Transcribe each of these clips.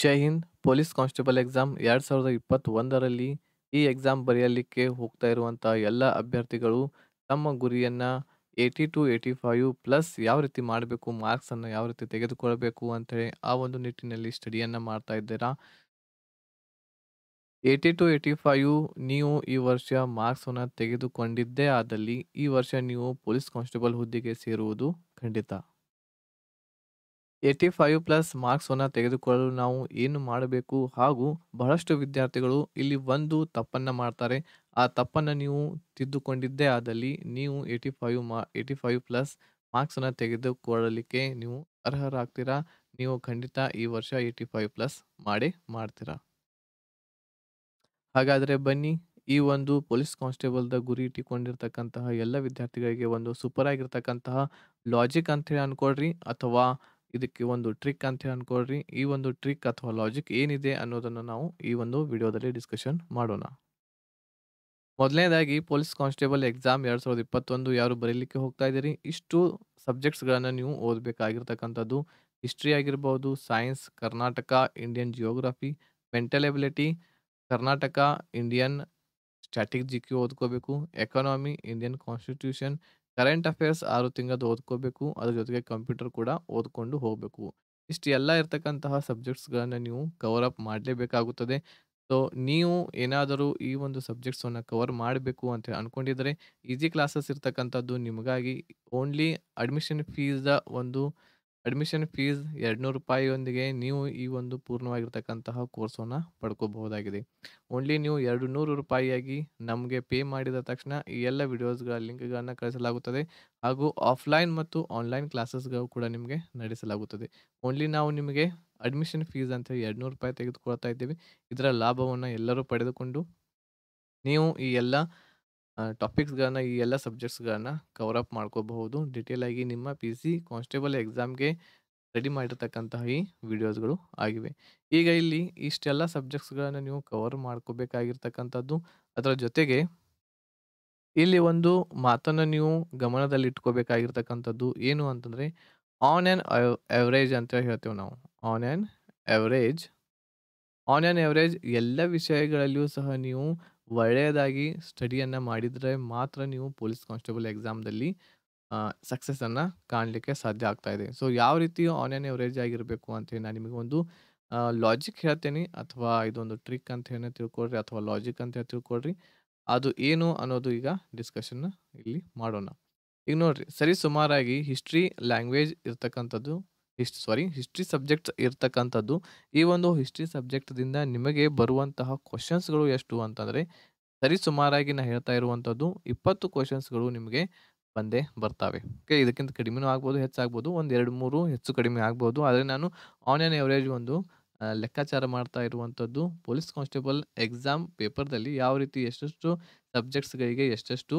ಜೈ Hind police constable exam ಎರಡು ಸಾವಿರದ ಇಪ್ಪತ್ತೊಂದರಲ್ಲಿ ಈ ಎಕ್ಸಾಮ್ ಬರೆಯಲಿಕ್ಕೆ ಹೋಗ್ತಾ ಇರುವಂಥ ಎಲ್ಲ ಅಭ್ಯರ್ಥಿಗಳು ತಮ್ಮ ಗುರಿಯನ್ನು eighty to eighty five plus ಯಾವ ರೀತಿ ಮಾಡಬೇಕು ಮಾರ್ಕ್ಸನ್ನು ಯಾವ ರೀತಿ ತೆಗೆದುಕೊಳ್ಳಬೇಕು ಅಂತೇಳಿ ಆ ಒಂದು ನಿಟ್ಟಿನಲ್ಲಿ ಸ್ಟಡಿಯನ್ನು ಮಾಡ್ತಾ ಇದ್ದೀರಾ ಏಯ್ಟಿ ಟು ಏಯ್ಟಿ ಫೈವ್ ನೀವು ಈ ವರ್ಷ ಮಾರ್ಕ್ಸನ್ನು ತೆಗೆದುಕೊಂಡಿದ್ದೇ ಆದಲ್ಲಿ ಈ ವರ್ಷ ನೀವು ಪೊಲೀಸ್ ಕಾನ್ಸ್ಟೇಬಲ್ ಹುದ್ದೆಗೆ ಸೇರುವುದು ಖಂಡಿತ ಏಯ್ಟಿ ಫೈವ್ ಪ್ಲಸ್ ಮಾರ್ಕ್ಸನ್ನು ತೆಗೆದುಕೊಳ್ಳಲು ನಾವು ಏನು ಮಾಡಬೇಕು ಹಾಗೂ ಬಹಳಷ್ಟು ವಿದ್ಯಾರ್ಥಿಗಳು ಇಲ್ಲಿ ಒಂದು ತಪ್ಪನ್ನು ಮಾಡ್ತಾರೆ ಆ ತಪ್ಪನ್ನು ನೀವು ತಿದ್ದುಕೊಂಡಿದ್ದೇ ಆದಲ್ಲಿ ನೀವು ಏಯ್ಟಿ ಫೈವ್ ಮಾ ಏಯ್ಟಿ ಫೈವ್ ಪ್ಲಸ್ ಮಾರ್ಕ್ಸನ್ನು ತೆಗೆದುಕೊಳ್ಳಲಿಕ್ಕೆ ನೀವು ಅರ್ಹರಾಗ್ತೀರಾ ನೀವು ಖಂಡಿತ ಈ ವರ್ಷ ಏಯ್ಟಿ ಫೈವ್ ಪ್ಲಸ್ ಮಾಡಿ ಮಾಡ್ತೀರಾ ಹಾಗಾದರೆ ಬನ್ನಿ ಈ ಒಂದು ಪೊಲೀಸ್ ಕಾನ್ಸ್ಟೇಬಲ್ದ ಗುರಿ ಇಟ್ಟುಕೊಂಡಿರ್ತಕ್ಕಂತಹ ಎಲ್ಲ ವಿದ್ಯಾರ್ಥಿಗಳಿಗೆ ಒಂದು ಸೂಪರ್ ಆಗಿರ್ತಕ್ಕಂತಹ ಲಾಜಿಕ್ ಹೇಳಿ ಅನ್ಕೊಳ್ರಿ ಅಥವಾ ಇದಕ್ಕೆ ಒಂದು ಟ್ರಿಕ್ ಅಂತ ಅನ್ಕೊಳ್ರಿ ಈ ಒಂದು ಟ್ರಿಕ್ ಅಥವಾ ಲಾಜಿಕ್ ಏನಿದೆ ಅನ್ನೋದನ್ನು ನಾವು ಈ ಒಂದು ವಿಡಿಯೋದಲ್ಲಿ ಡಿಸ್ಕಷನ್ ಮಾಡೋಣ ಮೊದಲನೇದಾಗಿ ಪೊಲೀಸ್ ಕಾನ್ಸ್ಟೇಬಲ್ ಎಕ್ಸಾಮ್ ಎರಡು ಸಾವಿರದ ಇಪ್ಪತ್ತೊಂದು ಯಾರು ಬರೀಲಿಕ್ಕೆ ಹೋಗ್ತಾ ಇದ್ದೀರಿ ಇಷ್ಟು ಸಬ್ಜೆಕ್ಟ್ಸ್ಗಳನ್ನು ನೀವು ಓದಬೇಕಾಗಿರ್ತಕ್ಕಂಥದ್ದು ಹಿಸ್ಟ್ರಿ ಆಗಿರ್ಬೋದು science Karnataka Indian geography mental ability Karnataka Indian static G K ಓದ್ಕೋಬೇಕು economy Indian constitution current affairs ಆರು ತಿಂಗಳದ್ದು ಓದ್ಕೋಬೇಕು ಅದ್ರ ಜೊತೆಗೆ ಕಂಪ್ಯೂಟರ್ ಕೂಡ ಓದ್ಕೊಂಡು ಹೋಗಬೇಕು ಇಷ್ಟು ಎಲ್ಲ ಇರ್ತಕ್ಕಂತಹ ಸಬ್ಜೆಕ್ಟ್ಸ್ಗಳನ್ನು ನೀವು ಕವರ್ ಅಪ್ ಮಾಡಲೇಬೇಕಾಗುತ್ತದೆ ಸೊ ನೀವು ಏನಾದರೂ ಈ ಒಂದು ಸಬ್ಜೆಕ್ಟ್ಸನ್ನು ಕವರ್ ಮಾಡಬೇಕು ಅಂತ ಅಂದ್ಕೊಂಡಿದ್ರೆ ಈಸಿ ಕ್ಲಾಸಸ್ ಇರ್ತಕ್ಕಂಥದ್ದು ನಿಮಗಾಗಿ ಓನ್ಲಿ ಅಡ್ಮಿಷನ್ ಫೀಸ್ದ ಒಂದು ಅಡ್ಮಿಷನ್ ಫೀಸ್ ಎರಡುನೂರು ರೂಪಾಯಿಯೊಂದಿಗೆ ನೀವು ಈ ಒಂದು ಪೂರ್ಣವಾಗಿರ್ತಕ್ಕಂತಹ ಕೋರ್ಸನ್ನು ಪಡ್ಕೋಬಹುದಾಗಿದೆ ಓನ್ಲಿ ನೀವು ಎರಡು ನೂರು ರೂಪಾಯಿಯಾಗಿ ನಮಗೆ ಪೇ ಮಾಡಿದ ತಕ್ಷಣ ಈ ಎಲ್ಲ ವಿಡಿಯೋಸ್ಗಳ ಲಿಂಕ್ಗಳನ್ನು ಕಳಿಸಲಾಗುತ್ತದೆ ಹಾಗೂ ಆಫ್ಲೈನ್ ಮತ್ತು ಆನ್ಲೈನ್ ಕ್ಲಾಸಸ್ಗಳು ಕೂಡ ನಿಮಗೆ ನಡೆಸಲಾಗುತ್ತದೆ ಓನ್ಲಿ ನಾವು ನಿಮಗೆ ಅಡ್ಮಿಷನ್ ಫೀಸ್ ಅಂತ ನೂರು ರೂಪಾಯಿ ತೆಗೆದುಕೊಳ್ತಾ ಇದ್ದೀವಿ ಇದರ ಲಾಭವನ್ನು ಎಲ್ಲರೂ ಪಡೆದುಕೊಂಡು ನೀವು ಈ ಎಲ್ಲ ಟಾಪಿಕ್ಸ್ಗಳನ್ನು ಟಾಪಿಕ್ಸ್‌ಗಳನ್ನ ಈ ಎಲ್ಲ ಸಬ್ಜೆಕ್ಟ್ಸ್‌ಗಳನ್ನ ಕವರ್ ಅಪ್ ಮಾಡ್ಕೋಬಹುದು. ಡಿಟೇಲ್ ಆಗಿ ನಿಮ್ಮ ಸಿ ಕಾನ್ಸ್ಟೇಬಲ್ ಎಕ್ಸಾಮ್‌ಗೆ ರೆಡಿ ಮಾಡಿರ್ತಕ್ಕಂತಹ ಈ ವಿಡಿಯೋಸ್ಗಳು ಆಗಿವೆ. ಈಗ ಇಲ್ಲಿ ಇಷ್ಟೆಲ್ಲ ಸಬ್ಜೆಕ್ಟ್ಸ್ಗಳನ್ನು ನೀವು ಕವರ್ ಮಾಡ್ಕೋಬೇಕಾಗಿರ್ತಕ್ಕಂಥದ್ದು. ಅದರ ಜೊತೆಗೆ ಇಲ್ಲಿ ಒಂದು ಮಾತನ್ನು ನೀವು ಗಮನದಲ್ಲಿಟ್ಕೋಬೇಕಾಗಿರ್ತಕ್ಕಂಥದ್ದು ಏನು ಅಂತಂದ್ರೆ, ಆನ್ ಆನ್ ಎವರೇಜ್ ಅಂತ ಹೇಳ್ತೇವೆ ನಾವು. On on average on on average ಎಲ್ಲ ವಿಷಯಗಳಲ್ಲಿಯೂ ಸಹ ನೀವು ಒಳ್ಳೆಯದಾಗಿ ಸ್ಟಡಿಯನ್ನು ಮಾಡಿದರೆ ಮಾತ್ರ ನೀವು ಪೊಲೀಸ್ ಕಾನ್ಸ್ಟೇಬಲ್ ಎಕ್ಸಾಮ್ದಲ್ಲಿ ಸಕ್ಸಸ್ಸನ್ನು ಕಾಣಲಿಕ್ಕೆ ಸಾಧ್ಯ ಆಗ್ತಾ ಇದೆ ಸೊ ಯಾವ ರೀತಿ ಆನ್ ಎವರೇಜ್ ಆಗಿರಬೇಕು ಅಂತೇಳಿ ನಾನು ನಿಮಗೆ ಒಂದು ಲಾಜಿಕ್ ಹೇಳ್ತೇನೆ ಅಥವಾ ಇದೊಂದು ಟ್ರಿಕ್ ಅಂತ ಹೇಳಿ ತಿಳ್ಕೊಡ್ರಿ ಅಥವಾ ಲಾಜಿಕ್ ಅಂತ ಹೇಳಿ ತಿಳ್ಕೊಡ್ರಿ ಅದು ಏನು ಅನ್ನೋದು ಈಗ ಡಿಸ್ಕಷನ್ನ ಇಲ್ಲಿ ಮಾಡೋಣ ಈಗ ನೋಡ್ರಿ ಸರಿ ಸುಮಾರಾಗಿ ಹಿಸ್ಟ್ರಿ ಲ್ಯಾಂಗ್ವೇಜ್ ಇರ್ತಕ್ಕಂಥದ್ದು ಹಿಸ್ಟ್ ಸಾರಿ ಹಿಸ್ಟ್ರಿ ಸಬ್ಜೆಕ್ಟ್ ಇರ್ತಕ್ಕಂಥದ್ದು ಈ ಒಂದು ಹಿಸ್ಟ್ರಿ ಸಬ್ಜೆಕ್ಟ್ದಿಂದ ನಿಮಗೆ ಬರುವಂತಹ ಕ್ವಶನ್ಸ್ಗಳು ಎಷ್ಟು ಅಂತಂದರೆ ಸರಿ ಸುಮಾರಾಗಿ ನಾನು ಹೇಳ್ತಾ ಇರುವಂಥದ್ದು ಇಪ್ಪತ್ತು ಕ್ವಶನ್ಸ್ಗಳು ನಿಮಗೆ ಬಂದೇ ಬರ್ತವೆ ಓಕೆ ಇದಕ್ಕಿಂತ ಕಡಿಮೆನೂ ಆಗ್ಬೋದು ಹೆಚ್ಚಾಗ್ಬೋದು ಒಂದು ಎರಡು ಮೂರು ಹೆಚ್ಚು ಕಡಿಮೆ ಆಗ್ಬೋದು ಆದರೆ ನಾನು ಆನ್ಲೈನ್ ಎವರೇಜ್ ಒಂದು ಲೆಕ್ಕಾಚಾರ ಮಾಡ್ತಾ ಇರುವಂಥದ್ದು ಪೊಲೀಸ್ ಕಾನ್ಸ್ಟೇಬಲ್ ಎಕ್ಸಾಮ್ ಪೇಪರ್ದಲ್ಲಿ ಯಾವ ರೀತಿ ಎಷ್ಟೆಷ್ಟು ಸಬ್ಜೆಕ್ಟ್ಸ್ಗಳಿಗೆ ಎಷ್ಟೆಷ್ಟು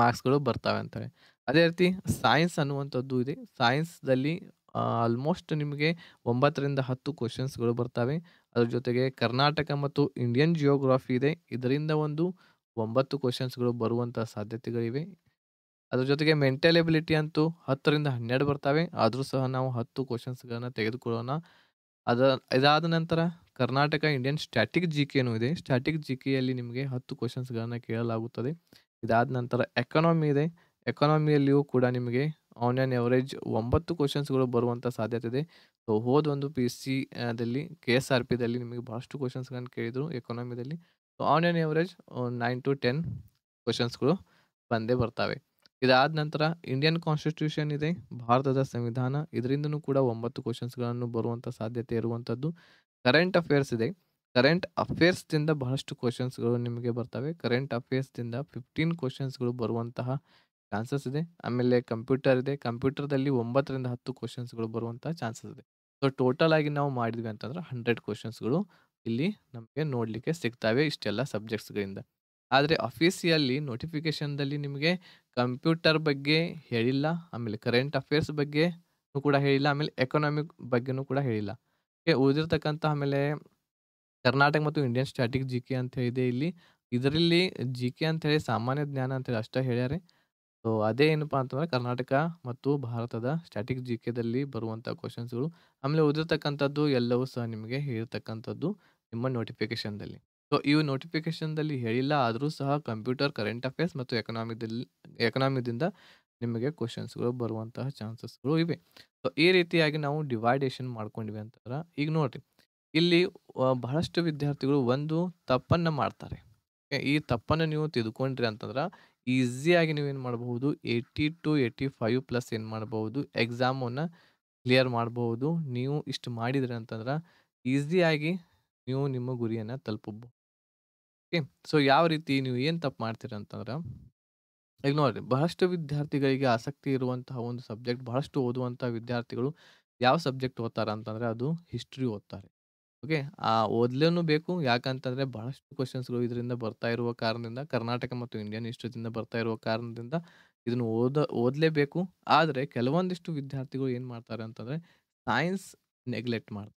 ಮಾರ್ಕ್ಸ್ಗಳು ಬರ್ತವೆ ಅಂತಾರೆ ಅದೇ ರೀತಿ ಸೈನ್ಸ್ ಅನ್ನುವಂಥದ್ದು ಇದೆ ಸೈನ್ಸ್ದಲ್ಲಿ ಆಲ್ಮೋಸ್ಟ್ ನಿಮಗೆ ಒಂಬತ್ತರಿಂದ ಹತ್ತು ಕ್ವಶನ್ಸ್ಗಳು ಬರ್ತವೆ ಅದರ ಜೊತೆಗೆ ಕರ್ನಾಟಕ ಮತ್ತು ಇಂಡಿಯನ್ ಜಿಯೋಗ್ರಫಿ ಇದೆ ಇದರಿಂದ ಒಂದು ಒಂಬತ್ತು ಕ್ವಶನ್ಸ್ಗಳು ಬರುವಂಥ ಸಾಧ್ಯತೆಗಳಿವೆ ಅದರ ಜೊತೆಗೆ ಮೆಂಟಲ್ ಎಬಿಲಿಟಿ ಅಂತೂ ಹತ್ತರಿಂದ ಹನ್ನೆರಡು ಬರ್ತವೆ ಆದರೂ ಸಹ ನಾವು ಹತ್ತು ಕ್ವಶನ್ಸ್ಗಳನ್ನು ತೆಗೆದುಕೊಳ್ಳೋಣ ಅದ ಇದಾದ ನಂತರ ಕರ್ನಾಟಕ ಇಂಡಿಯನ್ ಸ್ಟ್ಯಾಟಿಕ್ ಜಿ ಕೆನೂ ಇದೆ ಸ್ಟ್ಯಾಟಿಕ್ ಜಿ ಕೆಯಲ್ಲಿ ನಿಮಗೆ ಹತ್ತು ಕ್ವಶನ್ಸ್ಗಳನ್ನು ಕೇಳಲಾಗುತ್ತದೆ ಇದಾದ ನಂತರ ಎಕನಾಮಿ ಇದೆ ಎಕನಾಮಿಯಲ್ಲಿಯೂ ಕೂಡ ನಿಮಗೆ ಆನ್ ಆನ್ ಎವರೇಜ್ ಒಂಬತ್ತು ಕ್ವಶನ್ಸ್ಗಳು ಬರುವಂಥ ಸಾಧ್ಯತೆ ಇದೆ ಸೊ ಹೋದ ಒಂದು ಪಿ ಎಸ್ ದಲ್ಲಿ ಕೆ ಎಸ್ ಆರ್ ಪಿದಲ್ಲಿ ನಿಮಗೆ ಭಾಳಷ್ಟು ಕ್ವಶನ್ಸ್ಗಳನ್ನು ಕೇಳಿದರು ಎಕನಾಮಿದಲ್ಲಿ so on average nine to ten ಕ್ವಶನ್ಸ್ಗಳು ಬಂದೇ ಬರ್ತವೆ ಇದಾದ ನಂತರ ಇಂಡಿಯನ್ ಕಾನ್ಸ್ಟಿಟ್ಯೂಷನ್ ಇದೆ ಭಾರತದ ಸಂವಿಧಾನ ಇದರಿಂದನೂ ಕೂಡ ಒಂಬತ್ತು ಕ್ವಶನ್ಸ್ಗಳನ್ನು ಬರುವಂಥ ಸಾಧ್ಯತೆ ಇರುವಂಥದ್ದು ಕರೆಂಟ್ ಅಫೇರ್ಸ್ ಇದೆ ಕರೆಂಟ್ ಅಫೇರ್ಸ್ದಿಂದ ಬಹಳಷ್ಟು ಕ್ವಶನ್ಸ್ಗಳು ನಿಮಗೆ ಬರ್ತವೆ ಕರೆಂಟ್ ಅಫೇರ್ಸ್ದಿಂದ ಫಿಫ್ಟೀನ್ ಕ್ವಶನ್ಸ್ಗಳು ಬರುವಂತಹ ಚಾನ್ಸಸ್ ಇದೆ. ಆಮೇಲೆ ಕಂಪ್ಯೂಟರ್ ಇದೆ. ಕಂಪ್ಯೂಟರ್‌ದಲ್ಲಿ ಒಂಬತ್ತರಿಂದ ಹತ್ತು ಕ್ವಶನ್ಸ್ಗಳು ಬರುವಂಥ ಚಾನ್ಸಸ್ ಇದೆ. ಸೊ, ಟೋಟಲ್ ಆಗಿ ನಾವು ಮಾಡಿದ್ವಿ ಅಂತಂದ್ರೆ ಹಂಡ್ರೆಡ್ ಕ್ವಶನ್ಸ್ಗಳು ಇಲ್ಲಿ ನಮಗೆ ನೋಡಲಿಕ್ಕೆ ಸಿಗ್ತವೆ ಇಷ್ಟೆಲ್ಲ ಸಬ್ಜೆಕ್ಟ್ಸ್‌ಗಳಿಂದ. ಆದರೆ ಆಫೀಸಿಯಲ್ಲಿ ನೋಟಿಫಿಕೇಷನ್‌ದಲ್ಲಿ ನಿಮಗೆ ಕಂಪ್ಯೂಟರ್ ಬಗ್ಗೆ ಹೇಳಿಲ್ಲ. ಆಮೇಲೆ ಕರೆಂಟ್ ಅಫೇರ್ಸ್ ಬಗ್ಗೆ ಕೂಡ ಹೇಳಿಲ್ಲ. ಆಮೇಲೆ ಎಕನಾಮಿಕ್ ಬಗ್ಗೆನೂ ಕೂಡ ಹೇಳಿಲ್ಲ. ಉಳಿದಿರ್ತಕ್ಕಂಥ ಆಮೇಲೆ ಕರ್ನಾಟಕ ಮತ್ತು ಇಂಡಿಯನ್ ಸ್ಟ್ಯಾಟಿಕ್ ಕೆ ಅಂತ ಹೇಳಿದೆ ಇಲ್ಲಿ. ಇದರಲ್ಲಿ ಜಿ ಕೆ ಅಂತ ಹೇಳಿ ಸಾಮಾನ್ಯ ಜ್ಞಾನ ಅಂತೇಳಿ ಅಷ್ಟೇ ಹೇಳ್ಯಾರೆ. ಸೊ ಅದೇ ಏನಪ್ಪ ಅಂತಂದ್ರೆ ಕರ್ನಾಟಕ ಮತ್ತು ಭಾರತದ ಸ್ಟ್ಯಾಟಿಕ್ ಜಿ ಕೆದಲ್ಲಿ ಬರುವಂಥ ಕ್ವಶನ್ಸ್ಗಳು ಆಮೇಲೆ ಓದಿರ್ತಕ್ಕಂಥದ್ದು ಎಲ್ಲವೂ ಸಹ ನಿಮಗೆ ಹೇಳಿರ್ತಕ್ಕಂಥದ್ದು ನಿಮ್ಮ ನೋಟಿಫಿಕೇಶನ್ದಲ್ಲಿ ಸೊ ಇವು ನೋಟಿಫಿಕೇಶನ್ದಲ್ಲಿ ಹೇಳಿಲ್ಲ ಆದರೂ ಸಹ ಕಂಪ್ಯೂಟರ್ ಕರೆಂಟ್ ಅಫೇರ್ಸ್ ಮತ್ತು ಎಕನಾಮಿದಲ್ಲಿ ಎಕನಾಮಿದಿಂದ ನಿಮಗೆ ಕ್ವಶನ್ಸ್ಗಳು ಬರುವಂತಹ ಚಾನ್ಸಸ್ಗಳು ಇವೆ ಸೊ ಈ ರೀತಿಯಾಗಿ ನಾವು ಡಿವೈಡೇಷನ್ ಮಾಡ್ಕೊಂಡಿವಿ ಅಂತಂದ್ರೆ ಈಗ ನೋಡ್ರಿ ಇಲ್ಲಿ ಬಹಳಷ್ಟು ವಿದ್ಯಾರ್ಥಿಗಳು ಒಂದು ತಪ್ಪನ್ನು ಮಾಡ್ತಾರೆ ಈ ತಪ್ಪನ್ನು ನೀವು ತಿದ್ಕೊಂಡ್ರಿ ಅಂತಂದ್ರೆ ಈಸಿಯಾಗಿ ಏನು ಮಾಡಬಹುದು eighty to eighty five plus ಏನು ಮಾಡಬಹುದು ಎಕ್ಸಾಮನ್ನು ಕ್ಲಿಯರ್ ಮಾಡಬಹುದು ನೀವು ಇಷ್ಟು ಮಾಡಿದರೆ ಅಂತಂದ್ರೆ ಈಸಿಯಾಗಿ ನೀವು ನಿಮ್ಮ ಗುರಿಯನ್ನು ತಲುಪಬಹುದು ಓಕೆ ಸೊ ಯಾವ ರೀತಿ ನೀವು ಏನು ತಪ್ಪು ಮಾಡ್ತೀರ ಅಂತಂದ್ರೆ ಈಗ ನೋಡಿರಿ ಬಹಳಷ್ಟು ವಿದ್ಯಾರ್ಥಿಗಳಿಗೆ ಆಸಕ್ತಿ ಇರುವಂತಹ ಒಂದು ಸಬ್ಜೆಕ್ಟ್ ಬಹಳಷ್ಟು ಓದುವಂಥ ವಿದ್ಯಾರ್ಥಿಗಳು ಯಾವ ಸಬ್ಜೆಕ್ಟ್ ಓದ್ತಾರೆ ಅಂತಂದರೆ ಅದು ಹಿಸ್ಟ್ರಿ ಓದ್ತಾರೆ ಓಕೆ. ಆ ಓದ್ಲೇನು ಬೇಕು. ಯಾಕಂತಂದ್ರೆ ಬಹಳಷ್ಟು ಕ್ವಶನ್ಸ್ಗಳು ಇದರಿಂದ ಬರ್ತಾ ಇರುವ ಕಾರಣದಿಂದ ಕರ್ನಾಟಕ ಮತ್ತು ಇಂಡಿಯನ್ ಇಂದ ಬರ್ತಾ ಇರುವ ಕಾರಣದಿಂದ ಇದನ್ನು ಓದ ಓದಲೇಬೇಕು. ಆದ್ರೆ ಕೆಲವೊಂದಿಷ್ಟು ವಿದ್ಯಾರ್ಥಿಗಳು ಏನ್ ಮಾಡ್ತಾರೆ ಅಂತಂದ್ರೆ ಸೈನ್ಸ್ ನೆಗ್ಲೆಕ್ಟ್ ಮಾಡ್ತಾರೆ.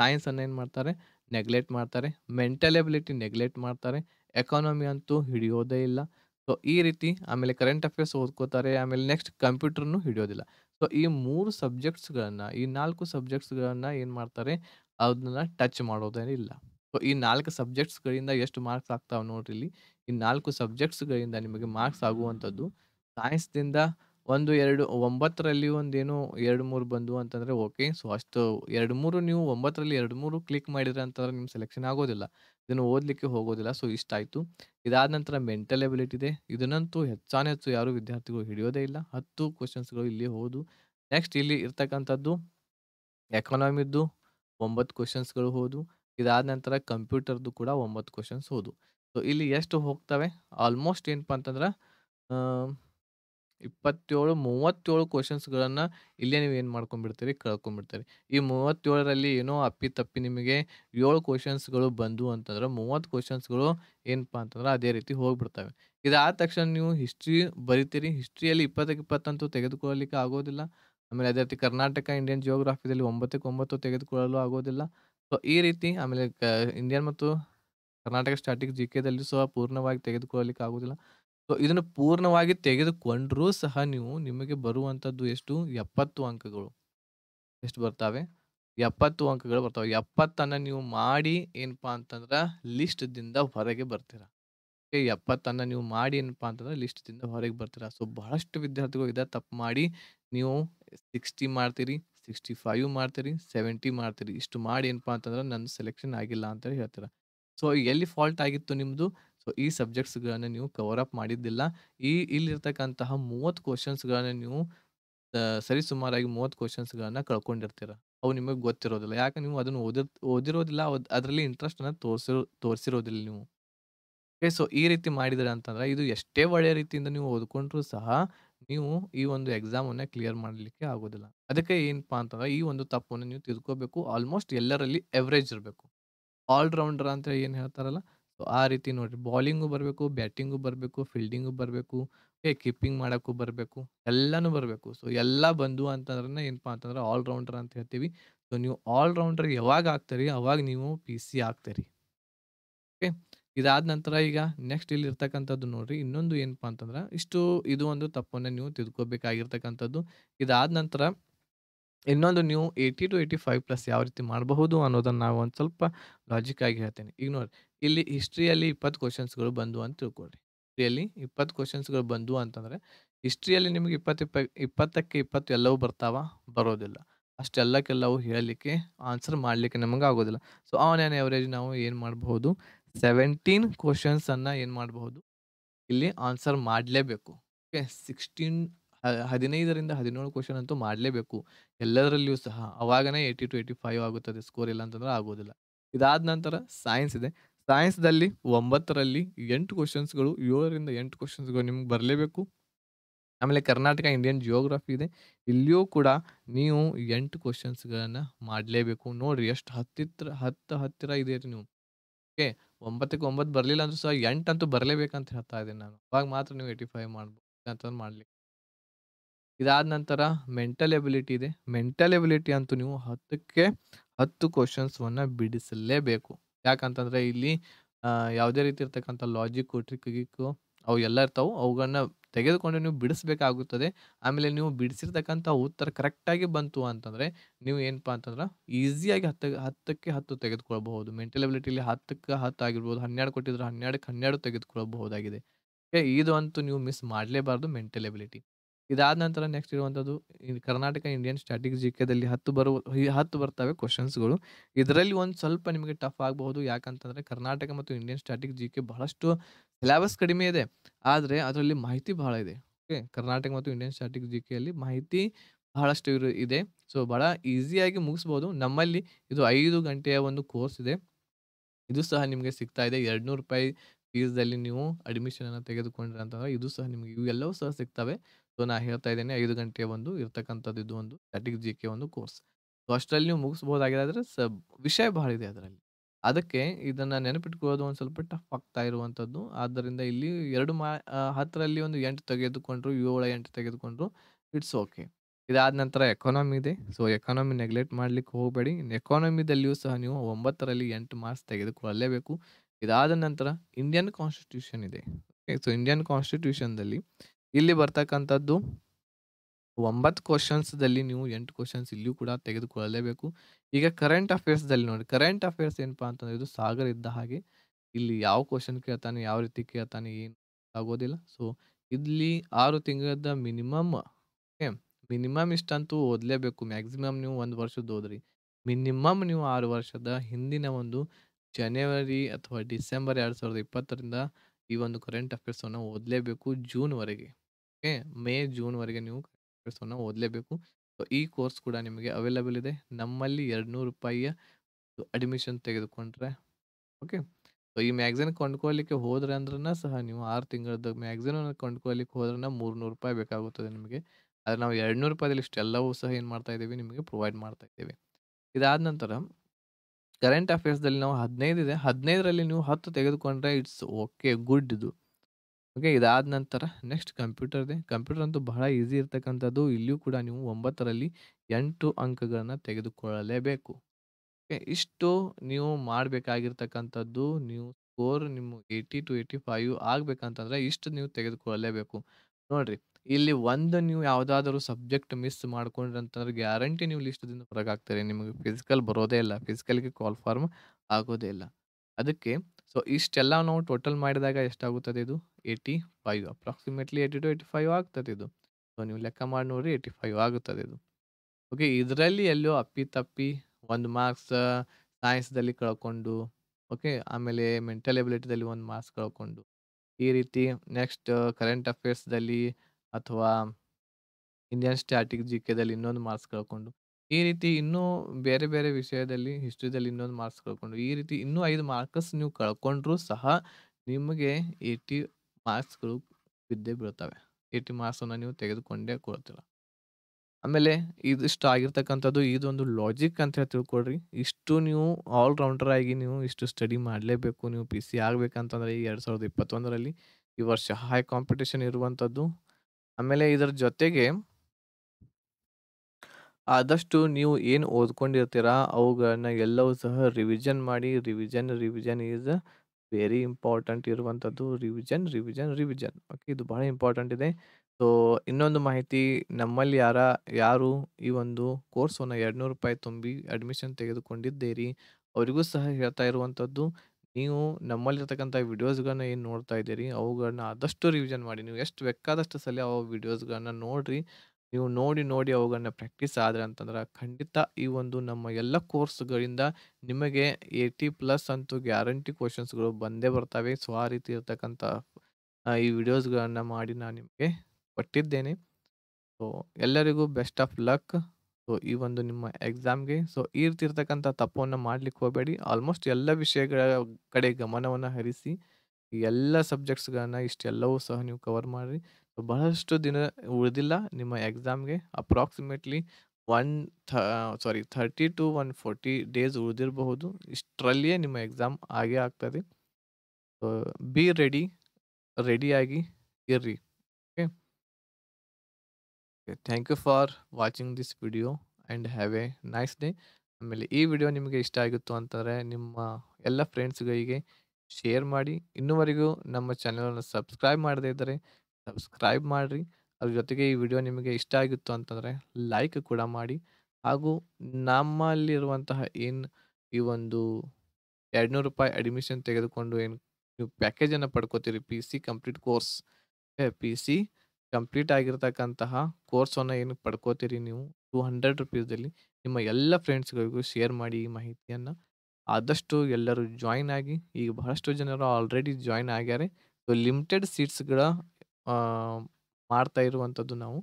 ಸೈನ್ಸ್ ಅನ್ನ ಏನ್ ಮಾಡ್ತಾರೆ? ನೆಗ್ಲೆಕ್ಟ್ ಮಾಡ್ತಾರೆ. ಮೆಂಟಲ್ ಎಬಿಲಿಟಿ ನೆಗ್ಲೆಕ್ಟ್ ಮಾಡ್ತಾರೆ. ಎಕಾನಮಿ ಅಂತೂ ಹಿಡಿಯೋದೇ ಇಲ್ಲ. ಸೊ, ಈ ರೀತಿ ಆಮೇಲೆ ಕರೆಂಟ್ ಅಫೇರ್ಸ್ ಓದ್ಕೋತಾರೆ. ಆಮೇಲೆ ನೆಕ್ಸ್ಟ್ ಕಂಪ್ಯೂಟರ್‌ನು ಹಿಡಿಯೋದಿಲ್ಲ. ಸೊ, ಈ ಮೂರು ಸಬ್ಜೆಕ್ಟ್ಸ್ಗಳನ್ನು ಈ ನಾಲ್ಕು ಸಬ್ಜೆಕ್ಟ್ಸ್ಗಳನ್ನು ಏನು ಮಾಡ್ತಾರೆ ಅದನ್ನ ಟಚ್ ಮಾಡೋದೇ ಇಲ್ಲ. ಸೊ ಈ ನಾಲ್ಕು ಸಬ್ಜೆಕ್ಟ್ಸ್ಗಳಿಂದ ಗಳಿಂದ ಎಷ್ಟು ಮಾರ್ಕ್ಸ್ ಆಗ್ತಾವೆ ನೋಡ್ರಿ ಇಲ್ಲಿ. ಈ ನಾಲ್ಕು ಸಬ್ಜೆಕ್ಟ್ಸ್ಗಳಿಂದ ಗಳಿಂದ ನಿಮಗೆ ಮಾರ್ಕ್ಸ್ ಆಗುವಂಥದ್ದು ಸೈನ್ಸ್ ಒಂದು ಎರಡು ಒಂಬತ್ತರಲ್ಲಿ ಒಂದೇನು ಎರಡು ಮೂರು ಬಂದು ಅಂತಂದರೆ ಅಂತಂದ್ರೆ ಓಕೆ. ಸೊ ಅಷ್ಟು ಎರಡು ಮೂರು ನೀವು ಒಂಬತ್ತರಲ್ಲಿ ಎರಡು ಮೂರು ಕ್ಲಿಕ್ ಮಾಡಿದ್ರೆ ಅಂತಂದ್ರೆ ನಿಮ್ಮ ಸೆಲೆಕ್ಷನ್ ಆಗೋದಿಲ್ಲ. ಇದನ್ನು ಓದಲಿಕ್ಕೆ ಹೋಗೋದಿಲ್ಲ. ಸೊ ಇಷ್ಟಾಯಿತು ಇದಾದ ನಂತರ ಮೆಂಟಲ್ ಎಬಿಲಿಟಿ ಇದೆ. ಇದನ್ನಂತೂ ಹೆಚ್ಚು ಯಾರು ವಿದ್ಯಾರ್ಥಿಗಳು ಹಿಡಿಯೋದೇ ಇಲ್ಲ. ಹತ್ತು ಗಳು ಇಲ್ಲಿ ಹೋದು ನೆಕ್ಸ್ಟ್ ಇಲ್ಲಿ ಇರ್ತಕ್ಕಂಥದ್ದು ಎಕನಾಮಿದ್ದು ಒಂಬತ್ತು ಕ್ವಶನ್ಸ್ಗಳು ಹೋದು ಇದಾದ ನಂತರ ಕಂಪ್ಯೂಟರ್ದು ಕೂಡ ಒಂಬತ್ತು ಕ್ವಶನ್ಸ್ ಹೋದು ಸೊ ಇಲ್ಲಿ ಎಷ್ಟು ಹೋಗ್ತವೆ ಆಲ್ಮೋಸ್ಟ್ ಏನಪ್ಪ ಅಂತಂದ್ರೆ ಇಪ್ಪತ್ತೇಳು ಮೂವತ್ತೇಳು ಕ್ವಶನ್ಸ್ಗಳನ್ನು ಇಲ್ಲೇ ನೀವು ಏನು ಮಾಡ್ಕೊಂಡ್ಬಿಡ್ತೀರಿ ಕಳ್ಕೊಂಡ್ಬಿಡ್ತೀರಿ ಈ ಮೂವತ್ತೇಳರಲ್ಲಿ ಏನೋ ಅಪ್ಪಿ ತಪ್ಪಿ ನಿಮಗೆ ಏಳು ಕ್ವಶನ್ಸ್ಗಳು ಬಂದು ಅಂತಂದ್ರೆ ಮೂವತ್ತು ಕ್ವಶನ್ಸ್ಗಳು ಏನಪ್ಪ ಅಂತಂದ್ರೆ ಅದೇ ರೀತಿ ಹೋಗ್ಬಿಡ್ತವೆ ಇದಾದ ತಕ್ಷಣ ನೀವು ಹಿಸ್ಟ್ರಿ ಬರಿತೀರಿ ಹಿಸ್ಟ್ರಿಯಲ್ಲಿ ಇಪ್ಪತ್ತಕ್ಕೆ ಇಪ್ಪತ್ತಂತೂ ತೆಗೆದುಕೊಳ್ಳಲಿಕ್ಕೆ ಆಗೋದಿಲ್ಲ ಆಮೇಲೆ ಅದೇ ರೀತಿ ಕರ್ನಾಟಕ, ಇಂಡಿಯನ್ ಜಿಯೋಗ್ರಫಿದಲ್ಲಿ ಒಂಬತ್ತಕ್ಕೆ ಒಂಬತ್ತು ತೆಗೆದುಕೊಳ್ಳಲು ಆಗೋದಿಲ್ಲ. ಸೊ, ಈ ರೀತಿ ಆಮೇಲೆ ಕ ಇಂಡಿಯನ್ ಮತ್ತು ಕರ್ನಾಟಕ ಸ್ಟ್ಯಾಟಿಕ್ ದಲ್ಲಿ ಸಹ ಪೂರ್ಣವಾಗಿ ತೆಗೆದುಕೊಳ್ಳಲಿಕ್ಕೆ ಆಗೋದಿಲ್ಲ. ಸೊ, ಇದನ್ನು ಪೂರ್ಣವಾಗಿ ತೆಗೆದುಕೊಂಡ್ರೂ ಸಹ ನೀವು ನಿಮಗೆ ಬರುವಂಥದ್ದು ಎಷ್ಟು? ಎಪ್ಪತ್ತು ಅಂಕಗಳು. ಎಷ್ಟು ಬರ್ತಾವೆ? ಎಪ್ಪತ್ತು ಅಂಕಗಳು ಬರ್ತವೆ. ಎಪ್ಪತ್ತನ್ನ ನೀವು ಮಾಡಿ ಏನಪ್ಪಾ ಅಂತಂದ್ರೆ ದಿಂದ ಹೊರಗೆ ಬರ್ತೀರಾ. ಓಕೆ, ಎಪ್ಪತ್ತನ್ನು ನೀವು ಮಾಡಿ ಏನಪ್ಪಾ ಅಂತಂದ್ರೆ ದಿಂದ ಹೊರಗೆ ಬರ್ತೀರಾ. ಸೊ, ಬಹಳಷ್ಟು ವಿದ್ಯಾರ್ಥಿಗಳು ಇದೇ ತಪ್ಪು ಮಾಡಿ ನೀವು ಸಿಕ್ಸ್ಟಿ ಮಾಡ್ತೀರಿ ಸಿಕ್ಸ್ಟಿ ಫೈವ್ ಮಾಡ್ತೀರಿ ಸೆವೆಂಟಿ ಮಾಡ್ತೀರಿ ಇಷ್ಟು ಮಾಡಿ ಏನಪ್ಪ ಅಂತಂದ್ರೆ ನನ್ನ ಸೆಲೆಕ್ಷನ್ ಆಗಿಲ್ಲ ಅಂತ ಹೇಳ್ತೀರ ಸೊ ಎಲ್ಲಿ ಫಾಲ್ಟ್ ಆಗಿತ್ತು ನಿಮ್ಮದು ಸೊ ಈ ಸಬ್ಜೆಕ್ಟ್ಸ್ಗಳನ್ನು ನೀವು ಕವರ್ ಅಪ್ ಮಾಡಿದ್ದಿಲ್ಲ ಈ ಇಲ್ಲಿರ್ತಕ್ಕಂತಹ ಮೂವತ್ತು ಕ್ವಶನ್ಸ್ಗಳನ್ನು ನೀವು ಸರಿ ಸುಮಾರಾಗಿ ಮೂವತ್ತು ಕ್ವಶನ್ಸ್ಗಳನ್ನು ಕಳ್ಕೊಂಡಿರ್ತೀರ ಅವು ನಿಮಗೆ ಗೊತ್ತಿರೋದಿಲ್ಲ ಯಾಕೆ ನೀವು ಅದನ್ನು ಓದಿರ್ ಓದಿರೋದಿಲ್ಲ ಅದರಲ್ಲಿ ಇಂಟ್ರೆಸ್ಟನ್ನು ತೋರಿಸಿರೋ ತೋರಿಸಿರೋದಿಲ್ಲ ನೀವು ಓಕೆ ಸೊ ಈ ರೀತಿ ಮಾಡಿದರೆ ಅಂತಂದ್ರೆ ಇದು ಎಷ್ಟೇ ಒಳ್ಳೆಯ ರೀತಿಯಿಂದ ನೀವು ಓದ್ಕೊಂಡ್ರೂ ಸಹ ನೀವು ಈ ಒಂದು ಎಕ್ಸಾಮನ್ನೇ ಕ್ಲಿಯರ್ ಮಾಡಲಿಕ್ಕೆ ಆಗೋದಿಲ್ಲ. ಅದಕ್ಕೆ ಏನಪ್ಪಾ ಅಂತಂದ್ರೆ ಈ ಒಂದು ತಪ್ಪನ್ನು ನೀವು ತಿದ್ಕೋಬೇಕು. ಆಲ್ಮೋಸ್ಟ್ ಎಲ್ಲರಲ್ಲಿ ಎವರೇಜ್ ಇರಬೇಕು. ಆಲ್ರೌಂಡರ್ ಅಂತ ಏನು ಹೇಳ್ತಾರಲ್ಲ, ಸೊ ಆ ರೀತಿ ನೋಡಿರಿ ಬಾಲಿಂಗು ಬರಬೇಕು, ಬ್ಯಾಟಿಂಗು ಬರಬೇಕು, ಫೀಲ್ಡಿಂಗು ಬರಬೇಕು, ಏ ಕೀಪಿಂಗ್ ಮಾಡೋಕ್ಕೂ ಬರಬೇಕು. ಎಲ್ಲನೂ ಬರಬೇಕು. ಸೊ ಎಲ್ಲ ಬಂದು ಅಂತಂದ್ರೆ ಏನಪ್ಪಾ ಅಂತಂದ್ರೆ ಆಲ್ರೌಂಡರ್ ಅಂತ ಹೇಳ್ತೀವಿ. ಸೊ ನೀವು ಆಲ್ರೌಂಡರ್ ಯಾವಾಗ ಆಗ್ತೀರಿ, ಅವಾಗ ನೀವು ಪಿ ಸಿ ಆಗ್ತೀರಿ. ಓಕೆ. ಇದಾದ ನಂತರ ಈಗ ನೆಕ್ಸ್ಟ್ ಇಲ್ಲಿ ಇರ್ತಕ್ಕಂಥದ್ದು ನೋಡ್ರಿ ಇನ್ನೊಂದು ಏನಪ್ಪಾ ಅಂತಂದ್ರೆ ಇಷ್ಟು ಇದು ಒಂದು ತಪ್ಪನ್ನು ನೀವು ತಿದ್ಕೋಬೇಕಾಗಿರ್ತಕ್ಕಂಥದ್ದು ಇದಾದ ನಂತರ ಇನ್ನೊಂದು ನೀವು eighty to eighty five plus ಯಾವ ರೀತಿ ಮಾಡಬಹುದು ಅನ್ನೋದನ್ನು ನಾವು ಒಂದು ಸ್ವಲ್ಪ ಲಾಜಿಕ್ ಆಗಿ ಹೇಳ್ತೇನೆ ಈಗ ನೋಡಿ ಇಲ್ಲಿ ಹಿಸ್ಟ್ರಿಯಲ್ಲಿ ಇಪ್ಪತ್ತು ಕ್ವಶನ್ಸ್ಗಳು ಬಂದು ಅಂತ ತಿಳ್ಕೊಳ್ರಿ ಹಿಸ್ಟ್ರಿಯಲ್ಲಿ ಇಪ್ಪತ್ತು ಕ್ವಶನ್ಸ್ಗಳು ಬಂದು ಅಂತಂದರೆ ಹಿಸ್ಟ್ರಿಯಲ್ಲಿ ನಿಮಗೆ ಇಪ್ಪತ್ತು ಇಪ್ಪ ಇಪ್ಪತ್ತಕ್ಕೆ ಇಪ್ಪತ್ತು ಎಲ್ಲವೂ ಬರ್ತಾವ ಬರೋದಿಲ್ಲ ಅಷ್ಟೆಲ್ಲಕ್ಕೆಲ್ಲವೂ ಹೇಳಲಿಕ್ಕೆ ಆನ್ಸರ್ ಮಾಡಲಿಕ್ಕೆ ನಮಗೆ ಆಗೋದಿಲ್ಲ ಸೊ ಆನ್ ಆ್ಯನ್ ಎವರೇಜ್ ನಾವು ಏನು ಮಾಡಬಹುದು ಸೆವೆಂಟೀನ್ ಕ್ವಶನ್ಸನ್ನು ಏನು ಮಾಡಬಹುದು ಇಲ್ಲಿ ಆನ್ಸರ್ ಮಾಡಲೇಬೇಕು ಓಕೆ ಸಿಕ್ಸ್ಟೀನ್ ಹದಿನೈದರಿಂದ ಹದಿನೇಳು ಕ್ವಶನ್ ಅಂತೂ ಮಾಡಲೇಬೇಕು ಎಲ್ಲದರಲ್ಲಿಯೂ ಸಹ ಅವಾಗನೇ ಏಯ್ಟಿ ಟು ಏಯ್ಟಿ ಫೈವ್ ಆಗುತ್ತದೆ ಸ್ಕೋರ್ ಇಲ್ಲ ಅಂತಂದ್ರೆ ಆಗೋದಿಲ್ಲ ಇದಾದ ನಂತರ ಸೈನ್ಸ್ ಇದೆ ಸೈನ್ಸ್ದಲ್ಲಿ ಒಂಬತ್ತರಲ್ಲಿ ಎಂಟು ಕ್ವಶನ್ಸ್ಗಳು ಏಳರಿಂದ ಎಂಟು ಕ್ವಶನ್ಸ್ಗಳು ನಿಮ್ಗೆ ಬರಲೇಬೇಕು ಆಮೇಲೆ ಕರ್ನಾಟಕ ಇಂಡಿಯನ್ ಜಿಯೋಗ್ರಫಿ ಇದೆ ಇಲ್ಲಿಯೂ ಕೂಡ ನೀವು ಎಂಟು ಕ್ವಶನ್ಸ್ಗಳನ್ನು ಮಾಡಲೇಬೇಕು ನೋಡಿರಿ ಎಷ್ಟು ಹತ್ತಿತ್ರ ಹತ್ತು ಹತ್ತಿರ ಇದೆ ನೀವು ಓಕೆ ಒಂಬತ್ತಕ್ಕೆ ಒಂಬತ್ತು ಬರಲಿಲ್ಲ ಅಂದ್ರೂ ಸಹ ಎಂಟಂತೂ ಬರಲೇಬೇಕಂತ ಹೇಳ್ತಾ ಇದ್ದೀನಿ ನಾನು ಅವಾಗ ಮಾತ್ರ ನೀವು ಏಯ್ಟಿ ಫೈವ್ ಮಾಡ್ಬೋದು ಅಂತಂದು ಇದಾದ ನಂತರ ಮೆಂಟಲ್ ಎಬಿಲಿಟಿ ಇದೆ ಮೆಂಟಲ್ ಎಬಿಲಿಟಿ ಅಂತೂ ನೀವು ಹತ್ತಕ್ಕೆ ಹತ್ತು ಕ್ವಶನ್ಸನ್ನು ಬಿಡಿಸಲೇಬೇಕು ಯಾಕಂತಂದರೆ ಇಲ್ಲಿ ಯಾವುದೇ ರೀತಿ ಇರ್ತಕ್ಕಂಥ ಲಾಜಿಕ್ಕು ಟ್ರಿಕ್ ಅವು ಎಲ್ಲ ಇರ್ತಾವೆ ಅವುಗಳನ್ನ ತೆಗೆದುಕೊಂಡು ನೀವು ಬಿಡಿಸ್ಬೇಕಾಗುತ್ತದೆ ಆಮೇಲೆ ನೀವು ಬಿಡಿಸಿರ್ತಕ್ಕಂಥ ಉತ್ತರ ಕರೆಕ್ಟಾಗಿ ಬಂತು ಅಂತಂದರೆ ನೀವು ಏನಪ್ಪ ಅಂತಂದ್ರೆ ಈಸಿಯಾಗಿ ಹತ್ತು ಹತ್ತಕ್ಕೆ ಹತ್ತು ತೆಗೆದುಕೊಳ್ಬಹುದು ಮೆಂಟಲ್ ಎಬಿಲಿಟಿಲಿ ಹತ್ತಕ್ಕೆ ಹತ್ತು ಆಗಿರ್ಬೋದು ಹನ್ನೆರಡು ಕೊಟ್ಟಿದ್ರೆ ಹನ್ನೆರಡಕ್ಕೆ ಹನ್ನೆರಡು ತೆಗೆದುಕೊಳ್ಳಬಹುದಾಗಿದೆ ಇದು ಅಂತೂ ನೀವು ಮಿಸ್ ಮಾಡಲೇಬಾರ್ದು ಮೆಂಟಲ್ ಎಬಿಲಿಟಿ ಇದಾದ ನಂತರ ನೆಕ್ಸ್ಟ್ ಇರುವಂಥದ್ದು ಕರ್ನಾಟಕ ಇಂಡಿಯನ್ ಸ್ಟ್ಯಾಟಿಕ್ ಜಿ ಕೆದಲ್ಲಿ ಹತ್ತು ಬರುವ ಹತ್ತು ಬರ್ತವೆ ಕ್ವಶನ್ಸ್ಗಳು ಇದರಲ್ಲಿ ಒಂದು ಸ್ವಲ್ಪ ನಿಮಗೆ ಟಫ್ ಆಗಬಹುದು ಯಾಕಂತಂದರೆ ಕರ್ನಾಟಕ ಮತ್ತು ಇಂಡಿಯನ್ ಸ್ಟ್ಯಾಟಿಕ್ ಜಿ ಕೆ ಬಹಳಷ್ಟು ಸಿಲೆಬಸ್ ಕಡಿಮೆ ಇದೆ ಆದರೆ ಅದರಲ್ಲಿ ಮಾಹಿತಿ ಬಹಳ ಇದೆ ಓಕೆ ಕರ್ನಾಟಕ ಮತ್ತು ಇಂಡಿಯನ್ ಸ್ಟ್ಯಾಟಿಕ್ ಜಿ ಕೆ ಮಾಹಿತಿ ಬಹಳಷ್ಟು ಇರು ಇದೆ ಸೊ ಬಹಳ ಈಸಿಯಾಗಿ ಮುಗಿಸ್ಬೋದು ನಮ್ಮಲ್ಲಿ ಇದು ಐದು ಗಂಟೆಯ ಒಂದು ಕೋರ್ಸ್ ಇದೆ ಇದು ಸಹ ನಿಮಗೆ ಸಿಗ್ತಾ ಇದೆ ಎರಡು ನೂರು ರೂಪಾಯಿ ಫೀಸ್ದಲ್ಲಿ ನೀವು ಅಡ್ಮಿಷನನ್ನು ತೆಗೆದುಕೊಂಡ್ರೆ ಅಂತಂದರೆ ಇದು ಸಹ ನಿಮಗೆ ಇವೆಲ್ಲವೂ ಸಹ ಸಿಗ್ತವೆ ಸೊ ನಾನು ಹೇಳ್ತಾ ಇದ್ದೇನೆ ಐದು ಗಂಟೆಯ ಒಂದು ಇರತಕ್ಕಂಥದ್ದು ಇದು ಒಂದು ಸ್ಟಾಟಿಕ್ ಜಿ ಕೆ ಒಂದು ಕೋರ್ಸ್ ಸೊ ಅಷ್ಟರಲ್ಲಿ ನೀವು ಮುಗಿಸ್ಬೋದಾಗಿದೆ ಆದರೆ ಸ ವಿಷಯ ಬಹಳ ಇದೆ ಅದರಲ್ಲಿ ಅದಕ್ಕೆ ಇದನ್ನ ನೆನಪಿಟ್ಕೊಳ್ಳೋದು ಒಂದು ಸ್ವಲ್ಪ ಟಫ್ ಆಗ್ತಾ ಇರುವಂಥದ್ದು. ಆದ್ದರಿಂದ ಇಲ್ಲಿ ಎರಡು ಮಾ ಹತ್ತರಲ್ಲಿ ಒಂದು ಎಂಟು ತೆಗೆದುಕೊಂಡ್ರು, ಏಳು ಎಂಟು ತೆಗೆದುಕೊಂಡ್ರು ಇಟ್ಸ್ ಓಕೆ. ಇದಾದ ನಂತರ ಎಕಾನಮಿ ಇದೆ. ಸೊ, ಎಕಾನಮಿ ನೆಗ್ಲೆಕ್ಟ್ ಮಾಡ್ಲಿಕ್ಕೆ ಹೋಗಬೇಡಿ. ಎಕಾನಮಿದಲ್ಲಿಯೂ ಸಹ ನೀವು ಒಂಬತ್ತರಲ್ಲಿ ಎಂಟು ಮಾರ್ಕ್ಸ್ ತೆಗೆದುಕೊಳ್ಳಲೇಬೇಕು. ಇದಾದ ನಂತರ ಇಂಡಿಯನ್ ಕಾನ್ಸ್ಟಿಟ್ಯೂಷನ್ ಇದೆ. ಸೊ, ಇಂಡಿಯನ್ ಕಾನ್ಸ್ಟಿಟ್ಯೂಷನ್‌ದಲ್ಲಿ ಇಲ್ಲಿ ಬರ್ತಕ್ಕಂಥದ್ದು ಒಂಬತ್ತು ಕ್ವಶನ್ಸ್ದಲ್ಲಿ ನೀವು ಎಂಟು ಕ್ವಶನ್ಸ್ ಇಲ್ಲಿಯೂ ಕೂಡ ತೆಗೆದುಕೊಳ್ಳಲೇಬೇಕು ಈಗ ಕರೆಂಟ್ ಅಫೇರ್ಸ್ದಲ್ಲಿ ನೋಡಿ ಕರೆಂಟ್ ಅಫೇರ್ಸ್ ಏನಪ್ಪಾ ಅಂತಂದ್ರೆ ಇದು ಸಾಗರ್ ಇದ್ದ ಹಾಗೆ ಇಲ್ಲಿ ಯಾವ ಕ್ವಶನ್ ಕೇಳ್ತಾನೆ ಯಾವ ರೀತಿ ಕೇಳ್ತಾನೆ ಏನು ಆಗೋದಿಲ್ಲ ಸೊ ಇಲ್ಲಿ ಆರು ತಿಂಗಳದ ಮಿನಿಮಮ್ ಓಕೆ ಮಿನಿಮಮ್ ಇಷ್ಟಂತೂ ಓದಲೇಬೇಕು ಮ್ಯಾಕ್ಸಿಮಮ್ ನೀವು ಒಂದು ವರ್ಷದ ಓದ್ರಿ ಮಿನಿಮಮ್ ನೀವು ಆರು ವರ್ಷದ ಹಿಂದಿನ ಒಂದು ಜನವರಿ ಅಥವಾ ಡಿಸೆಂಬರ್ ಎರಡು ಸಾವಿರದ ಇಪ್ಪತ್ತರಿಂದ ಈ ಒಂದು ಕರೆಂಟ್ ಅಫೇರ್ಸನ್ನು ಓದಲೇಬೇಕು ಜೂನ್ವರೆಗೆ ಓಕೆ ಮೇ ಜೂನ್ವರೆಗೆ ನೀವು ಕೋರ್ಸನ್ನು ಓದಲೇಬೇಕು ಸೊ ಈ ಕೋರ್ಸ್ ಕೂಡ ನಿಮಗೆ ಅವೈಲೇಬಲ್ ಇದೆ ನಮ್ಮಲ್ಲಿ ಎರಡು ನೂರು ರೂಪಾಯಿಯ ಅಡ್ಮಿಷನ್ ತೆಗೆದುಕೊಂಡ್ರೆ ಓಕೆ ಸೊ ಈ ಮ್ಯಾಗ್ಝಿನ್ ಕೊಂಡ್ಕೊಳ್ಲಿಕ್ಕೆ ಹೋದ್ರೆ ಅಂದ್ರೆ ಸಹ ನೀವು ಆರು ತಿಂಗಳದ್ದು ಮ್ಯಾಗ್ಝಿನನ್ನು ಕೊಂಡ್ಕೊಳ್ಲಿಕ್ಕೆ ಹೋದ್ರೆ ಮೂರ್ನೂರು ರೂಪಾಯಿ ಬೇಕಾಗುತ್ತದೆ ನಿಮಗೆ ಆದರೆ ನಾವು ಎರಡು ನೂರು ರೂಪಾಯಿದಲ್ಲಿ ಇಷ್ಟೆಲ್ಲವೂ ಸಹ ಏನು ಮಾಡ್ತಾ ಇದ್ದೀವಿ ನಿಮಗೆ ಪ್ರೊವೈಡ್ ಮಾಡ್ತಾ ಇದ್ದೀವಿ ಇದಾದ ನಂತರ ಕರೆಂಟ್ ಅಫೇರ್ಸ್ದಲ್ಲಿ ನಾವು ಹದಿನೈದು ಇದೆ ಹದಿನೈದರಲ್ಲಿ ನೀವು ಹತ್ತು ತೆಗೆದುಕೊಂಡ್ರೆ ಇಟ್ಸ್ ಓಕೆ ಗುಡ್ ಇದು ಓಕೆ ಇದಾದ ನಂತರ ನೆಕ್ಸ್ಟ್ ಕಂಪ್ಯೂಟರ್ದೆ ಕಂಪ್ಯೂಟರ್ ಅಂತೂ ಬಹಳ ಈಸಿ ಇರ್ತಕ್ಕಂಥದ್ದು ಇಲ್ಲಿಯೂ ಕೂಡ ನೀವು ಒಂಬತ್ತರಲ್ಲಿ ಎಂಟು ಅಂಕಗಳನ್ನು ತೆಗೆದುಕೊಳ್ಳಲೇಬೇಕು ಓಕೆ ಇಷ್ಟು ನೀವು ಮಾಡಬೇಕಾಗಿರ್ತಕ್ಕಂಥದ್ದು ನೀವು ಸ್ಕೋರ್ ನಿಮ್ಮ ಏಯ್ಟಿ ಟು ಏಯ್ಟಿ ಫೈವ್ ಆಗಬೇಕಂತಂದರೆ ಇಷ್ಟು ನೀವು ತೆಗೆದುಕೊಳ್ಳಲೇಬೇಕು ನೋಡಿರಿ ಇಲ್ಲಿ ಒಂದು ನೀವು ಯಾವುದಾದ್ರೂ ಸಬ್ಜೆಕ್ಟ್ ಮಿಸ್ ಮಾಡ್ಕೊಂಡ್ರೆ ಅಂತಂದ್ರೆ ಗ್ಯಾರಂಟಿ ನೀವು ಲಿಸ್ಟ್ದಿಂದ ಹೊರಗಾಗ್ತಾರೆ ನಿಮಗೆ ಫಿಸಿಕಲ್ ಬರೋದೇ ಇಲ್ಲ ಫಿಸಿಕಲ್ಗೆ ಕಾಲ್ ಫಾರ್ಮ್ ಆಗೋದೇ ಇಲ್ಲ ಅದಕ್ಕೆ ಸೊ ಇಷ್ಟೆಲ್ಲ ನಾವು ಟೋಟಲ್ ಮಾಡಿದಾಗ ಎಷ್ಟಾಗುತ್ತದೆ ಇದು eighty five approximately eighty to eighty five ಆಗ್ತದೆ ಇದು ಸೊ ನೀವು ಲೆಕ್ಕ ಮಾಡಿ ನೋಡ್ರಿ ಏಯ್ಟಿ ಫೈವ್ ಆಗುತ್ತದೆ ಇದು ಓಕೆ ಇದರಲ್ಲಿ ಎಲ್ಲೋ ಅಪ್ಪಿ ತಪ್ಪಿ ಒಂದು ಮಾರ್ಕ್ಸ್ ಸೈನ್ಸ್ದಲ್ಲಿ ಕಳ್ಕೊಂಡು ಓಕೆ ಆಮೇಲೆ ಮೆಂಟಲ್ ಎಬಿಲಿಟಿದಲ್ಲಿ ಒಂದು ಮಾರ್ಕ್ಸ್ ಕಳ್ಕೊಂಡು ಈ ರೀತಿ ನೆಕ್ಸ್ಟ್ ಕರೆಂಟ್ ಅಫೇರ್ಸ್ದಲ್ಲಿ ಅಥವಾ ಇಂಡಿಯನ್ ಸ್ಟ್ಯಾಟಿಕ್ ಜಿ ಕೆದಲ್ಲಿ ಇನ್ನೊಂದು ಮಾರ್ಕ್ಸ್ ಕಳ್ಕೊಂಡು ಈ ರೀತಿ ಇನ್ನೂ ಬೇರೆ ಬೇರೆ ವಿಷಯದಲ್ಲಿ ಹಿಸ್ಟ್ರಿದಲ್ಲಿ ಇನ್ನೊಂದು ಮಾರ್ಕ್ಸ್ ಕಳ್ಕೊಂಡ್ರು. ಈ ರೀತಿ ಇನ್ನೂ ಐದು ಮಾರ್ಕ್ಸ್ ನೀವು ಕಳ್ಕೊಂಡ್ರೂ ಸಹ ನಿಮಗೆ 80 ಮಾರ್ಕ್ಸ್‌ಗಳು ಬಿದ್ದೇ ಬೀಳ್ತವೆ. ಏಯ್ಟಿ ಮಾರ್ಕ್ಸನ್ನು ನೀವು ತೆಗೆದುಕೊಂಡೇ ಕೊಡ್ತೀವಿ ಆಮೇಲೆ ಇದಿಷ್ಟು ಆಗಿರ್ತಕ್ಕಂಥದ್ದು ಇದೊಂದು ಲಾಜಿಕ್ ಅಂತ ಹೇಳಿ ತಿಳ್ಕೊಳ್ರಿ. ಇಷ್ಟು ನೀವು ಆಲ್ರೌಂಡರ್ ಆಗಿ ನೀವು ಇಷ್ಟು ಸ್ಟಡಿ ಮಾಡಲೇಬೇಕು. ನೀವು ಪಿ ಸಿ ಆಗ್ಬೇಕಂತಂದ್ರೆ ಈ ಇಪ್ಪತ್ತೊಂದರಲ್ಲಿ ಈ ವರ್ಷ ಹೈ ಕಾಂಪಿಟೇಷನ್ ಇರುವಂಥದ್ದು. ಆಮೇಲೆ ಇದರ ಜೊತೆಗೆ ಆದಷ್ಟು ನೀವು ಏನು ಓದ್ಕೊಂಡಿರ್ತೀರಾ ಅವುಗಳನ್ನ ಎಲ್ಲವೂ ಸಹ ರಿವಿಜನ್ ಮಾಡಿ revision revision is very important ಇರುವಂಥದ್ದು ರಿವಿಜನ್ ರಿವಿಜನ್ ರಿವಿಜನ್ ಓಕೆ ಇದು ಬಹಳ ಇಂಪಾರ್ಟೆಂಟ್ ಇದೆ ಸೊ ಇನ್ನೊಂದು ಮಾಹಿತಿ ನಮ್ಮಲ್ಲಿ ಯಾರ ಯಾರು ಈ ಒಂದು ಕೋರ್ಸನ್ನು ಎರಡು ನೂರು ರೂಪಾಯಿ ತುಂಬಿ ಅಡ್ಮಿಷನ್ ತೆಗೆದುಕೊಂಡಿದ್ದೀರಿ ಅವರಿಗೂ ಸಹ ಹೇಳ್ತಾ ಇರುವಂಥದ್ದು ನೀವು ನಮ್ಮಲ್ಲಿರ್ತಕ್ಕಂಥ ವಿಡಿಯೋಸ್ಗಳನ್ನ ಏನು ನೋಡ್ತಾ ಇದ್ದೀರಿ ಅವುಗಳನ್ನ ಆದಷ್ಟು ರಿವಿಜನ್ ಮಾಡಿ ನೀವು ಎಷ್ಟು ಬೇಕಾದಷ್ಟು ಸಲ ಆ ವಿಡಿಯೋಸ್ಗಳನ್ನ ನೋಡಿರಿ ನೀವು ನೋಡಿ ನೋಡಿ ಅವುಗಳನ್ನ ಪ್ರಾಕ್ಟೀಸ್ ಆದರೆ ಅಂತಂದ್ರೆ ಖಂಡಿತ ಈ ಒಂದು ನಮ್ಮ ಎಲ್ಲ ಕೋರ್ಸ್ಗಳಿಂದ ನಿಮಗೆ ಏಯ್ಟಿ ಪ್ಲಸ್ ಅಂತೂ ಗ್ಯಾರಂಟಿ ಕ್ವಶನ್ಸ್ಗಳು ಬಂದೇ ಬರ್ತವೆ ಸೊ ಆ ರೀತಿ ಇರ್ತಕ್ಕಂಥ ಈ ವಿಡಿಯೋಸ್ಗಳನ್ನು ಮಾಡಿ ನಾನು ನಿಮಗೆ ಕೊಟ್ಟಿದ್ದೇನೆ ಸೊ ಎಲ್ಲರಿಗೂ ಬೆಸ್ಟ್ ಆಫ್ ಲಕ್ ಸೊ ಈ ಒಂದು ನಿಮ್ಮ ಎಕ್ಸಾಮ್ಗೆ ಸೊ ಈ ರೀತಿ ಇರ್ತಕ್ಕಂಥ ತಪ್ಪನ್ನು ಮಾಡ್ಲಿಕ್ಕೆ ಹೋಗಬೇಡಿ ಆಲ್ಮೋಸ್ಟ್ ಎಲ್ಲ ವಿಷಯಗಳ ಕಡೆ ಗಮನವನ್ನು ಹರಿಸಿ ಎಲ್ಲ ಸಬ್ಜೆಕ್ಟ್ಸ್ಗಳನ್ನು ಇಷ್ಟೆಲ್ಲವೂ ಸಹ ನೀವು ಕವರ್ ಮಾಡಿರಿ ಬಹಳಷ್ಟು ದಿನ ಉಳಿದಿಲ್ಲ ನಿಮ್ಮ ಎಕ್ಸಾಮ್ಗೆ ಅಪ್ರಾಕ್ಸಿಮೇಟ್ಲಿ ಒನ್ ಥ sorry thirty to one forty days ಉಳಿದಿರಬಹುದು ಇಷ್ಟರಲ್ಲಿಯೇ ನಿಮ್ಮ ಎಕ್ಸಾಮ್ ಆಗೇ ಆಗ್ತದೆ ಬಿ ರೆಡಿ ರೆಡಿಯಾಗಿ ಇರ್ರಿ okay thank you for watching this video and have a nice day ಆಮೇಲೆ ಈ ವಿಡಿಯೋ ನಿಮಗೆ ಇಷ್ಟ ಆಗಿತ್ತು ಅಂತಂದರೆ ನಿಮ್ಮ ಎಲ್ಲ ಫ್ರೆಂಡ್ಸ್ಗಳಿಗೆ ಶೇರ್ ಮಾಡಿ ಇನ್ನುವರೆಗೂ ನಮ್ಮ ಚಾನಲನ್ನು ಸಬ್ಸ್ಕ್ರೈಬ್ ಮಾಡದೇ ಇದ್ದರೆ ಸಬ್ಸ್ಕ್ರೈಬ್ ಮಾಡಿರಿ ಅದ್ರ ಜೊತೆಗೆ ಈ ವಿಡಿಯೋ ನಿಮಗೆ ಇಷ್ಟ ಆಗಿತ್ತು ಅಂತಂದರೆ ಲೈಕ್ ಕೂಡ ಮಾಡಿ ಹಾಗೂ ನಮ್ಮಲ್ಲಿರುವಂತಹ ಏನು ಈ ಒಂದು ಎರಡುನೂರು ರೂಪಾಯಿ ಅಡ್ಮಿಷನ್ ತೆಗೆದುಕೊಂಡು ಏನು ನೀವು ಪ್ಯಾಕೇಜನ್ನು ಪಡ್ಕೋತೀರಿ P C complete course P C complete ಆಗಿರ್ತಕ್ಕಂತಹ ಕೋರ್ಸನ್ನು ಏನು ಪಡ್ಕೋತೀರಿ ನೀವು ಟೂ ಹಂಡ್ರೆಡ್ ರುಪೀಸಲ್ಲಿ ನಿಮ್ಮ ಎಲ್ಲ ಫ್ರೆಂಡ್ಸ್ಗಳಿಗೂ ಶೇರ್ ಮಾಡಿ ಈ ಮಾಹಿತಿಯನ್ನು ಆದಷ್ಟು ಎಲ್ಲರೂ ಜಾಯಿನ್ ಆಗಿ ಈಗ ಬಹಳಷ್ಟು ಜನರು ಆಲ್ರೆಡಿ ಜಾಯಿನ್ ಆಗ್ಯಾರೆ ಲಿಮಿಟೆಡ್ ಸೀಟ್ಸ್ಗಳ ಮಾಡ್ತಾ ಇರುವಂಥದ್ದು ನಾವು.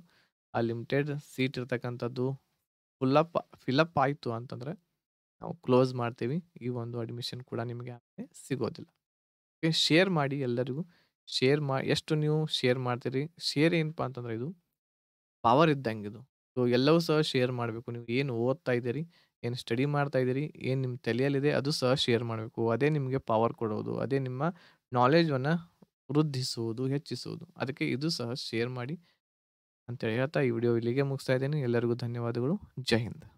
ಆ ಲಿಮಿಟೆಡ್ ಸೀಟ್ ಇರ್ತಕ್ಕಂಥದ್ದು ಫುಲ್ಲಪ್ ಅಪ್ ಆಯಿತು ಅಂತಂದ್ರೆ, ನಾವು ಕ್ಲೋಸ್ ಮಾಡ್ತೀವಿ. ಈ ಒಂದು ಅಡ್ಮಿಷನ್ ಕೂಡ ನಿಮಗೆ ಸಿಗೋದಿಲ್ಲ. ಓಕೆ, ಶೇರ್ ಮಾಡಿ ಎಲ್ಲರಿಗೂ. ಶೇರ್ ಮಾ ಎಷ್ಟು ನೀವು ಶೇರ್ ಮಾಡ್ತೀರಿ, ಶೇರ್ ಏನಪ್ಪ ಅಂತಂದ್ರೆ ಇದು ಪವರ್ ಇದ್ದಂಗೆ ಇದು. ಸೊ, ಎಲ್ಲವೂ ಸಹ ಶೇರ್ ಮಾಡಬೇಕು. ನೀವು ಏನು ಓದ್ತಾ ಇದ್ದೀರಿ, ಏನು ಸ್ಟಡಿ ಮಾಡ್ತಾ ಇದ್ದೀರಿ, ಏನು ನಿಮ್ಮ ತಲೆಯಲ್ಲಿದೆ ಅದು ಸಹ ಶೇರ್ ಮಾಡಬೇಕು. ಅದೇ ನಿಮಗೆ ಪವರ್ ಕೊಡೋದು. ಅದೇ ನಿಮ್ಮ ನಾಲೆಜನ್ನು ವೃದ್ಧಿಸುವುದು ಹೆಚ್ಚಿಸುವುದು ಅದಕ್ಕೆ ಇದು ಸಹ ಶೇರ್ ಮಾಡಿ ಅಂತೇಳಿ ಹೇಳ್ತಾ ಈ ವಿಡಿಯೋ ಇಲ್ಲಿಗೆ ಮುಗಿಸ್ತಾ ಇದ್ದೀನಿ ಎಲ್ಲರಿಗೂ ಧನ್ಯವಾದಗಳು ಜೈ ಹಿಂದ್